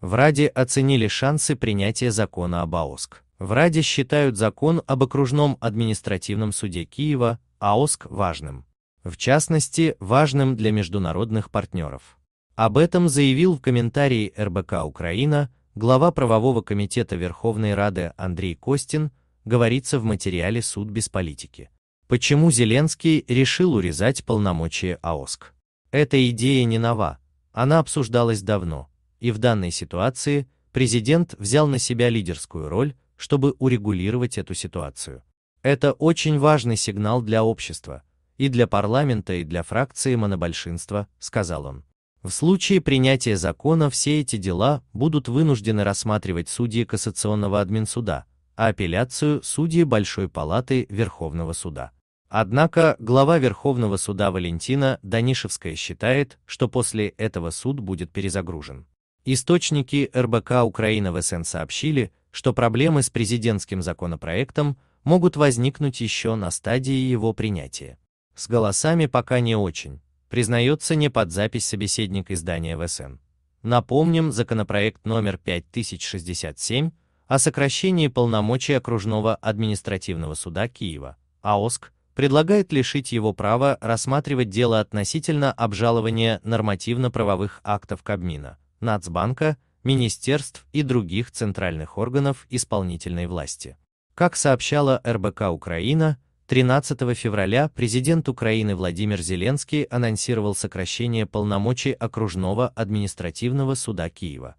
В Раде оценили шансы принятия закона об АОСК. В Раде считают закон об окружном административном суде Киева, АОСК, важным. В частности, важным для международных партнеров. Об этом заявил в комментарии РБК «Украина» глава правового комитета Верховной Рады Андрей Костин, говорится в материале «Суд без политики». Почему Зеленский решил урезать полномочия АОСК? Эта идея не нова, она обсуждалась давно, и в данной ситуации президент взял на себя лидерскую роль, чтобы урегулировать эту ситуацию. Это очень важный сигнал для общества, и для парламента, и для фракции монобольшинства, сказал он. В случае принятия закона все эти дела будут вынуждены рассматривать судьи Кассационного админсуда, а апелляцию – судьи Большой палаты Верховного суда. Однако глава Верховного суда Валентина Данишевская считает, что после этого суд будет перезагружен. Источники РБК Украина ВСН сообщили, что проблемы с президентским законопроектом могут возникнуть еще на стадии его принятия. С голосами пока не очень, признается не под запись собеседник издания ВСН. Напомним, законопроект номер 5067 о сокращении полномочий окружного административного суда Киева, АОСК, предлагает лишить его права рассматривать дело относительно обжалования нормативно-правовых актов Кабмина, Нацбанка, министерств и других центральных органов исполнительной власти. Как сообщала РБК Украина, 13 февраля президент Украины Владимир Зеленский анонсировал сокращение полномочий окружного административного суда Киева.